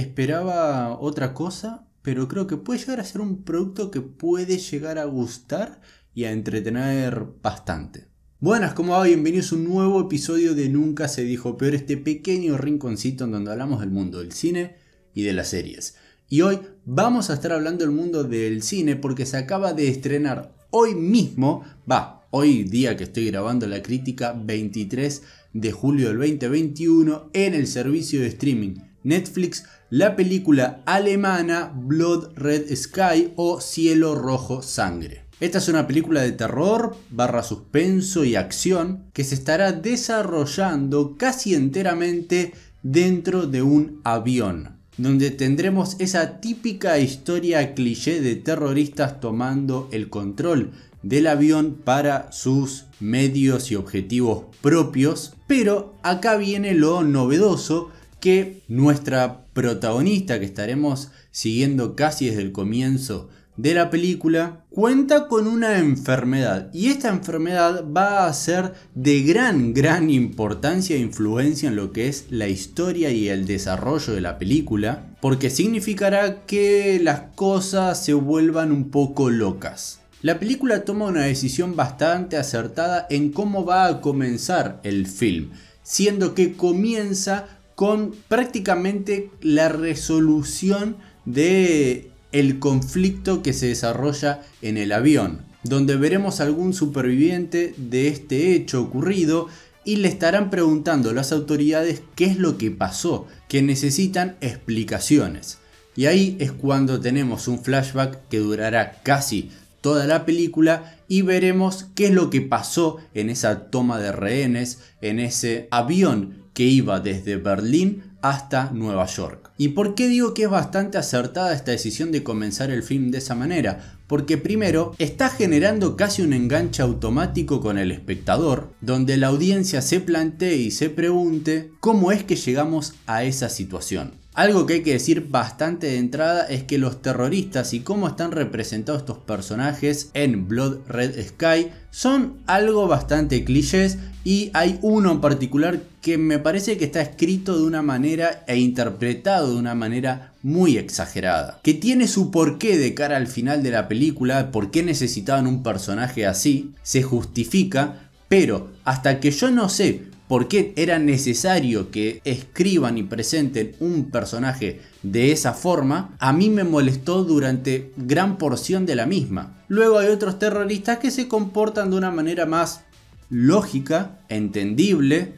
esperaba otra cosa, pero creo que puede llegar a ser un producto que puede llegar a gustar y a entretener bastante. Buenas, ¿cómo va? Bienvenidos a un nuevo episodio de Nunca se dijo peor, este pequeño rinconcito en donde hablamos del mundo del cine y de las series. Y hoy vamos a estar hablando del mundo del cine porque se acaba de estrenar hoy mismo, va, hoy día que estoy grabando la crítica 23 de julio del 2021 en el servicio de streaming Netflix la película alemana Blood Red Sky o Cielo Rojo Sangre. Esta es una película de terror, barra suspenso y acción que se estará desarrollando casi enteramente dentro de un avión, donde tendremos esa típica historia cliché de terroristas tomando el control del avión para sus medios y objetivos propios, pero acá viene lo novedoso que nuestra protagonista que estaremos siguiendo casi desde el comienzo de la película cuenta con una enfermedad y esta enfermedad va a ser de gran gran importancia e influencia en lo que es la historia y el desarrollo de la película porque significará que las cosas se vuelvan un poco locas. La película toma una decisión bastante acertada en cómo va a comenzar el film, siendo que comienza con prácticamente la resolución de el conflicto que se desarrolla en el avión, donde veremos algún superviviente de este hecho ocurrido y le estarán preguntando las autoridades qué es lo que pasó, que necesitan explicaciones. Y ahí es cuando tenemos un flashback que durará casi toda la película y veremos qué es lo que pasó en esa toma de rehenes, en ese avión que iba desde Berlín hasta Nueva York. ¿Y por qué digo que es bastante acertada esta decisión de comenzar el film de esa manera? Porque primero, está generando casi un enganche automático con el espectador, donde la audiencia se plantee y se pregunte cómo es que llegamos a esa situación. Algo que hay que decir bastante de entrada es que los terroristas y cómo están representados estos personajes en Blood Red Sky son algo bastante clichés y hay uno en particular que me parece que está escrito de una manera e interpretado de una manera muy exagerada. Que tiene su porqué de cara al final de la película, por qué necesitaban un personaje así, se justifica, pero hasta que yo no sé por qué era necesario que escriban y presenten un personaje de esa forma, a mí me molestó durante gran porción de la misma. Luego hay otros terroristas que se comportan de una manera más lógica, entendible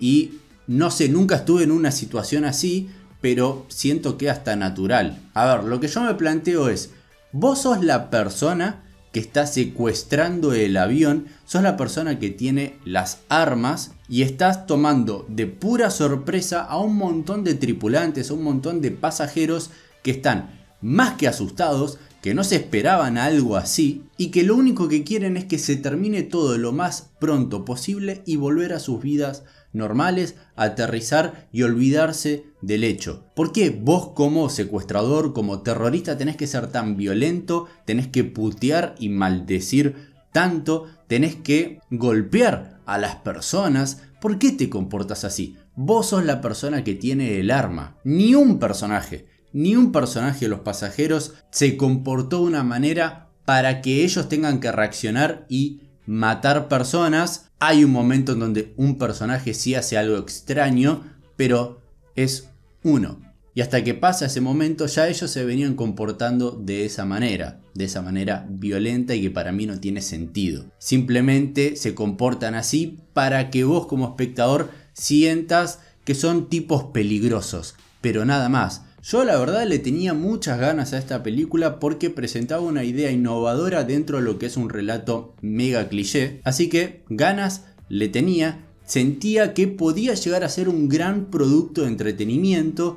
y no sé, nunca estuve en una situación así, pero siento que hasta natural. A ver, lo que yo me planteo es, vos sos la persona que está secuestrando el avión, sos la persona que tiene las armas y estás tomando de pura sorpresa a un montón de tripulantes, a un montón de pasajeros que están más que asustados, que no se esperaban algo así y que lo único que quieren es que se termine todo lo más pronto posible y volver a sus vidas normales, aterrizar y olvidarse del hecho. ¿Por qué vos como secuestrador, como terrorista, tenés que ser tan violento, tenés que putear y maldecir tanto, tenés que golpear a las personas? ¿Por qué te comportas así? Vos sos la persona que tiene el arma, ni un personaje. Ni un personaje de los pasajeros se comportó de una manera para que ellos tengan que reaccionar y matar personas. Hay un momento en donde un personaje sí hace algo extraño, pero es uno Y hasta que pasa ese momento ya ellos se venían comportando de esa manera, de esa manera violenta y que para mí no tiene sentido. Simplemente se comportan así para que vos como espectador sientas que son tipos peligrosos, pero nada más. Yo la verdad le tenía muchas ganas a esta película porque presentaba una idea innovadora dentro de lo que es un relato mega cliché, así que ganas le tenía Sentía que podía llegar a ser un gran producto de entretenimiento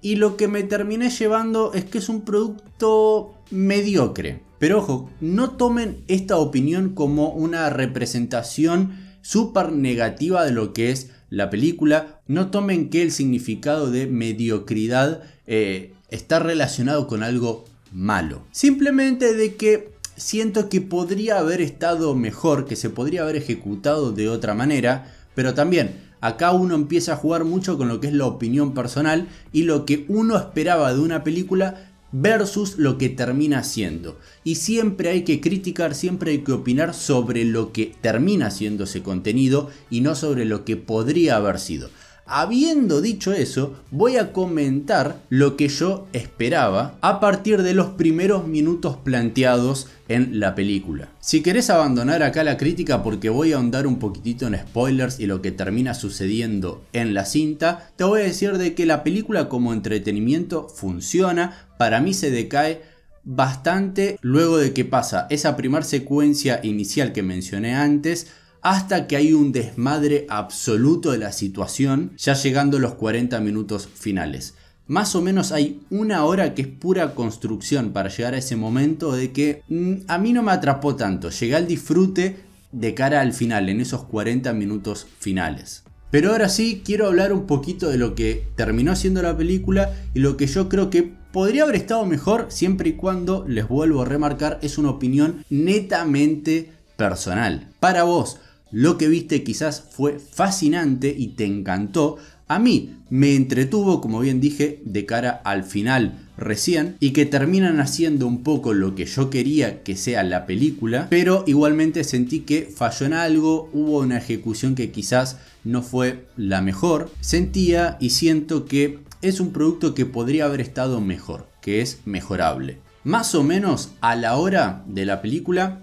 y lo que me terminé llevando es que es un producto mediocre. Pero ojo, no tomen esta opinión como una representación súper negativa de lo que es la película. No tomen que el significado de mediocridad eh, está relacionado con algo malo. Simplemente de que siento que podría haber estado mejor, que se podría haber ejecutado de otra manera. Pero también, acá uno empieza a jugar mucho con lo que es la opinión personal y lo que uno esperaba de una película versus lo que termina siendo. Y siempre hay que criticar, siempre hay que opinar sobre lo que termina siendo ese contenido y no sobre lo que podría haber sido. Habiendo dicho eso, voy a comentar lo que yo esperaba a partir de los primeros minutos planteados en la película. Si querés abandonar acá la crítica porque voy a ahondar un poquitito en spoilers y lo que termina sucediendo en la cinta, te voy a decir de que la película como entretenimiento funciona, para mí se decae bastante luego de que pasa esa primera secuencia inicial que mencioné antes, hasta que hay un desmadre absoluto de la situación, ya llegando los 40 minutos finales. Más o menos hay una hora que es pura construcción para llegar a ese momento de que mm, a mí no me atrapó tanto, llegué al disfrute de cara al final, en esos 40 minutos finales. Pero ahora sí, quiero hablar un poquito de lo que terminó siendo la película y lo que yo creo que podría haber estado mejor siempre y cuando, les vuelvo a remarcar, es una opinión netamente personal. Para vos, lo que viste quizás fue fascinante y te encantó. A mí me entretuvo, como bien dije, de cara al final recién y que terminan haciendo un poco lo que yo quería que sea la película, pero igualmente sentí que falló en algo, hubo una ejecución que quizás no fue la mejor. Sentía y siento que es un producto que podría haber estado mejor, que es mejorable. Más o menos a la hora de la película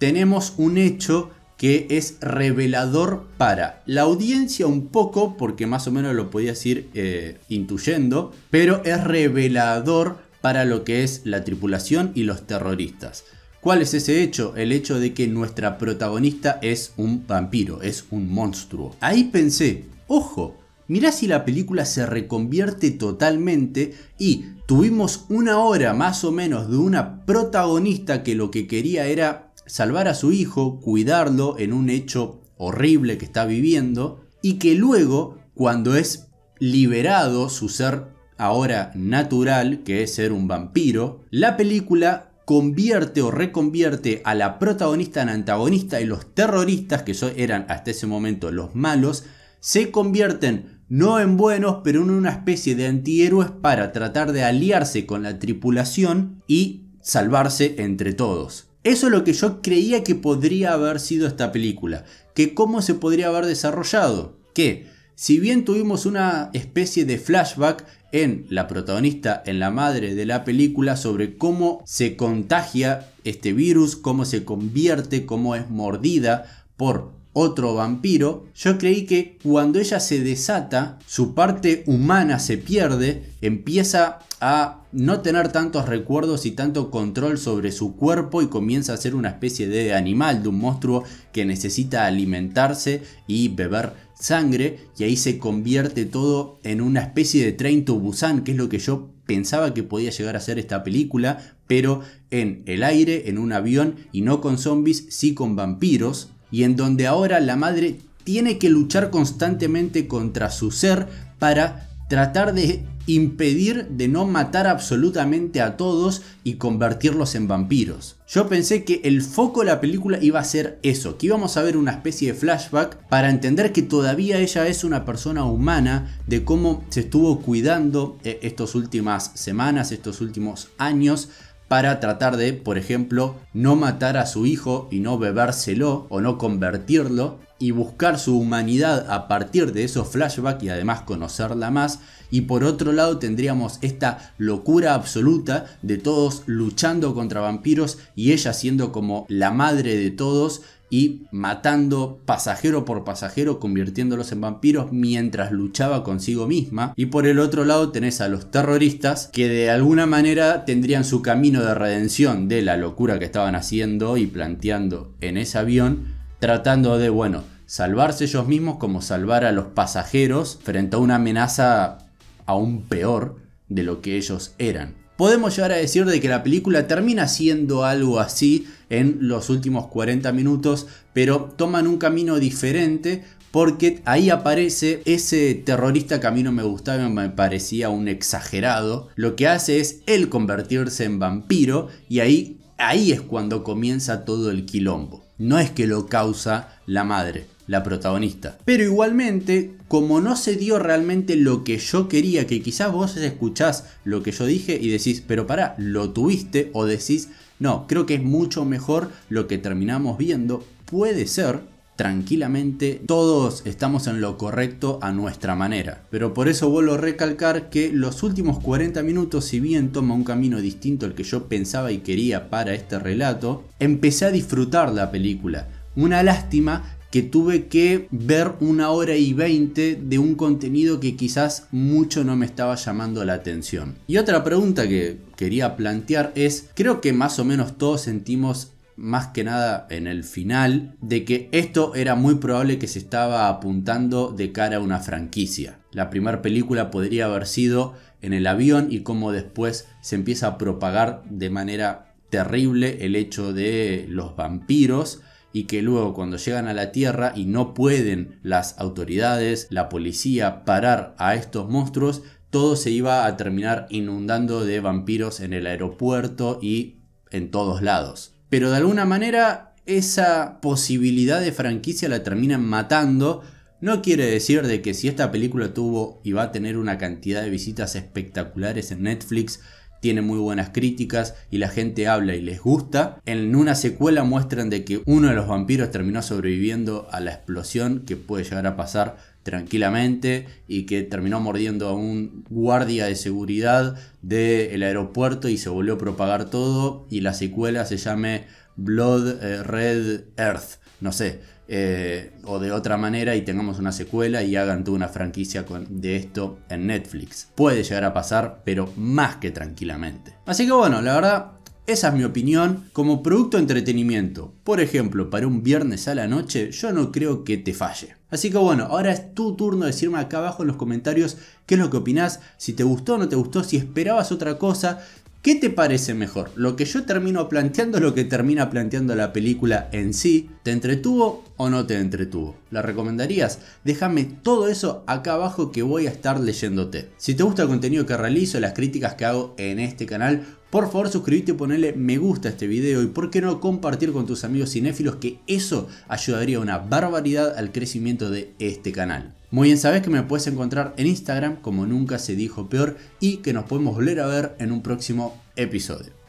tenemos un hecho que es revelador para la audiencia un poco, porque más o menos lo podías ir eh, intuyendo, pero es revelador para lo que es la tripulación y los terroristas. ¿Cuál es ese hecho? El hecho de que nuestra protagonista es un vampiro, es un monstruo. Ahí pensé, ojo, mirá si la película se reconvierte totalmente y tuvimos una hora más o menos de una protagonista que lo que quería era salvar a su hijo, cuidarlo en un hecho horrible que está viviendo y que luego, cuando es liberado su ser ahora natural, que es ser un vampiro, la película convierte o reconvierte a la protagonista en antagonista y los terroristas, que eran hasta ese momento los malos, se convierten no en buenos, pero en una especie de antihéroes para tratar de aliarse con la tripulación y salvarse entre todos. Eso es lo que yo creía que podría haber sido esta película, que cómo se podría haber desarrollado, que si bien tuvimos una especie de flashback en la protagonista, en la madre de la película, sobre cómo se contagia este virus, cómo se convierte, cómo es mordida por otro vampiro, yo creí que cuando ella se desata, su parte humana se pierde, empieza a no tener tantos recuerdos y tanto control sobre su cuerpo y comienza a ser una especie de animal, de un monstruo que necesita alimentarse y beber sangre y ahí se convierte todo en una especie de Train to Busan, que es lo que yo pensaba que podía llegar a ser esta película, pero en el aire, en un avión y no con zombies, sí con vampiros y en donde ahora la madre tiene que luchar constantemente contra su ser para tratar de impedir de no matar absolutamente a todos y convertirlos en vampiros. Yo pensé que el foco de la película iba a ser eso, que íbamos a ver una especie de flashback para entender que todavía ella es una persona humana, de cómo se estuvo cuidando eh, estos estas últimas semanas, estos últimos años, para tratar de, por ejemplo, no matar a su hijo y no bebérselo o no convertirlo y buscar su humanidad a partir de esos flashbacks y además conocerla más. Y por otro lado tendríamos esta locura absoluta de todos luchando contra vampiros y ella siendo como la madre de todos y matando pasajero por pasajero, convirtiéndolos en vampiros mientras luchaba consigo misma. Y por el otro lado tenés a los terroristas que de alguna manera tendrían su camino de redención de la locura que estaban haciendo y planteando en ese avión, tratando de, bueno, salvarse ellos mismos como salvar a los pasajeros frente a una amenaza aún peor de lo que ellos eran podemos llegar a decir de que la película termina siendo algo así en los últimos 40 minutos, pero toman un camino diferente porque ahí aparece ese terrorista que a mí no me gustaba, me parecía un exagerado. Lo que hace es él convertirse en vampiro y ahí, ahí es cuando comienza todo el quilombo. No es que lo causa la madre la protagonista. Pero igualmente, como no se dio realmente lo que yo quería, que quizás vos escuchás lo que yo dije y decís, pero pará, lo tuviste o decís, no, creo que es mucho mejor lo que terminamos viendo, puede ser, tranquilamente, todos estamos en lo correcto a nuestra manera. Pero por eso vuelvo a recalcar que los últimos 40 minutos, si bien toma un camino distinto al que yo pensaba y quería para este relato, empecé a disfrutar la película. Una lástima que tuve que ver una hora y veinte de un contenido que quizás mucho no me estaba llamando la atención. Y otra pregunta que quería plantear es, creo que más o menos todos sentimos más que nada en el final de que esto era muy probable que se estaba apuntando de cara a una franquicia. La primera película podría haber sido en el avión y cómo después se empieza a propagar de manera terrible el hecho de los vampiros y que luego cuando llegan a la Tierra y no pueden las autoridades, la policía parar a estos monstruos, todo se iba a terminar inundando de vampiros en el aeropuerto y en todos lados. Pero de alguna manera esa posibilidad de franquicia la terminan matando. No quiere decir de que si esta película tuvo y va a tener una cantidad de visitas espectaculares en Netflix, tiene muy buenas críticas y la gente habla y les gusta. En una secuela muestran de que uno de los vampiros terminó sobreviviendo a la explosión que puede llegar a pasar tranquilamente y que terminó mordiendo a un guardia de seguridad del aeropuerto y se volvió a propagar todo y la secuela se llama Blood eh, Red Earth no sé, eh, o de otra manera y tengamos una secuela y hagan toda una franquicia con, de esto en Netflix. Puede llegar a pasar, pero más que tranquilamente. Así que bueno, la verdad, esa es mi opinión. Como producto de entretenimiento, por ejemplo, para un viernes a la noche, yo no creo que te falle. Así que bueno, ahora es tu turno de decirme acá abajo en los comentarios qué es lo que opinás, si te gustó o no te gustó, si esperabas otra cosa, ¿Qué te parece mejor? ¿Lo que yo termino planteando lo que termina planteando la película en sí? ¿Te entretuvo o no te entretuvo? ¿La recomendarías? Déjame todo eso acá abajo que voy a estar leyéndote. Si te gusta el contenido que realizo, las críticas que hago en este canal, por favor suscríbete y ponele me gusta a este video y por qué no compartir con tus amigos cinéfilos que eso ayudaría una barbaridad al crecimiento de este canal. Muy bien, sabes que me puedes encontrar en Instagram como nunca se dijo peor y que nos podemos volver a ver en un próximo episodio.